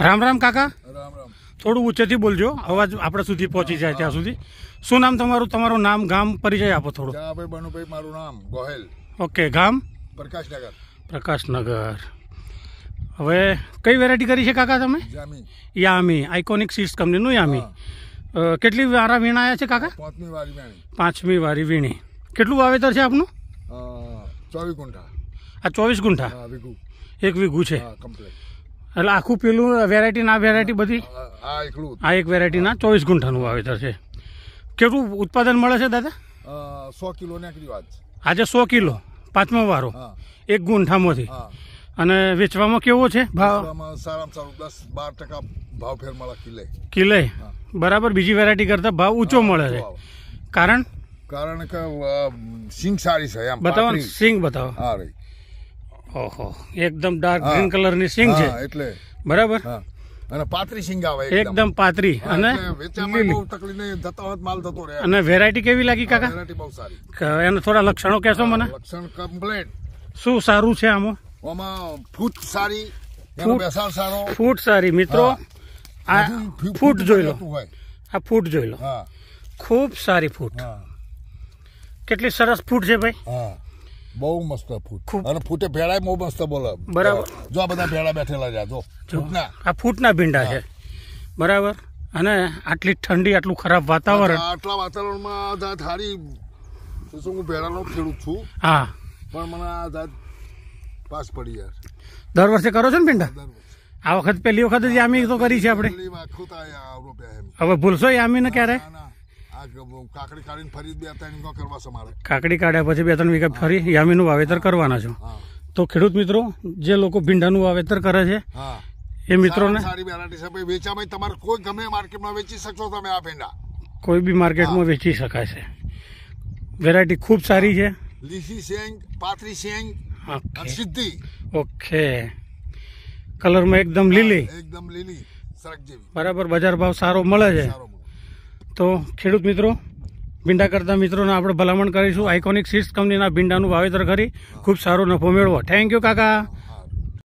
રામ રામ કાકા થોડું ઊંચેથી બોલજો અવાજ આપણા સુધી પહોંચી જાય ત્યાં સુધી શું નામ તમારું તમારું નામ ગામ પરિચય આપો થોડું બનુભાઈ મારું નામ ગોહેલ ઓકે ગામ પ્રકાશનગર પ્રકાશનગર હવે કઈ વેરાયટી કરી છે કાકા તમે યામી આઇકોનિક સીડ્સ કંપનીનું યામી કેટલી વારા આવ્યા છે કાકા પાંચમી વારી વીણી પાંચમી વારી વીણી કેટલું વાવેતર છે આપનું ચોવીસ ગુંઠા આ ચોવીસ ગુંઠા એક વીઘું છે કમ્પ્લીટ એટલે આખું પેલું વેરાયટી ના વેરાયટી બધી આ એક વેરાયટી ના ચોવીસ ગુંઠાનું વાવેતર છે કેટલું ઉત્પાદન મળે છે દાદા સો કિલો આજે સો કિલો પાંચમો વારો એક ગુંઠામાંથી અને વેચવામાં કેવો છે ભાવ સારામાં સારું દસ બાર ટકા ભાવ ફેર મળે કિલે કિલે બરાબર બીજી વેરાયટી કરતા ભાવ ઊંચો મળે છે કારણ કારણ કે સિંગ સારી છે એમ બતાવો સિંગ બતાવો હા રહી ઓહો એકદમ ડાર્ક ગ્રીન કલરની સિંગ છે એટલે બરાબર અને પાતરી સિંગ આવે એકદમ પાતરી અને વેચાણમાં બહુ તકલીફ નહીં જતો હોત માલ જતો રહે અને વેરાયટી કેવી લાગી કાકા વેરાયટી બહુ સારી એના થોડા લક્ષણો કહેશો મને લક્ષણ કમ્પ્લેટ શું સારું છે આમાં આમાં ફૂટ સારી બેસાડ સારો ફૂટ સારી મિત્રો આ ફૂટ જોઈ લો આ ફૂટ જોઈ લો ખૂબ સારી ફૂટ કેટલી સરસ ફૂટ છે ભાઈ બહુ મસ્ત ફૂટ અને ફૂટે ભેળાય બહુ મસ્ત બોલે બરાબર જો આ બધા ભેળા બેઠેલા છે જો આ ફૂટના ભીંડા છે બરાબર અને આટલી ઠંડી આટલું ખરાબ વાતાવરણ આટલા વાતાવરણમાં થારી શું હું ભેળાનો ખેડૂત છું હા પણ મને આ દાદ પાસ પડી યાર દર વર્ષે કરો છો ને ભીંડા આ વખત પહેલી વખત જ યામી તો કરી છે આપણે હવે ભૂલશો યામી ને ક્યારે કાકડી કાઢીને ફરી બે ત્રણ વીઘા કરવા છે મારે કાકડી કાઢ્યા પછી બે ત્રણ વીઘા ફરી યામીનું વાવેતર કરવાના છો તો ખેડૂત મિત્રો જે લોકો ભીંડાનું વાવેતર કરે છે એ મિત્રોને સારી વેરાયટી છે વેચામાં તમારે કોઈ ગમે માર્કેટમાં વેચી શકશો તમે આ ભીંડા કોઈ બી માર્કેટમાં વેચી શકાય છે વેરાયટી ખૂબ સારી છે લીસી શેંગ પાતરી શેંગ સિદ્ધિ ઓકે કલરમાં એકદમ લીલી એકદમ લીલી બરાબર બજાર ભાવ સારો મળે છે તો ખેડૂત મિત્રો ભીંડા કરતા મિત્રોને આપણે ભલામણ કરીશું આઇકોનિક સીડ્સ કંપનીના ભીંડાનું વાવેતર કરી ખૂબ સારો નફો મેળવો થેન્ક યુ કાકા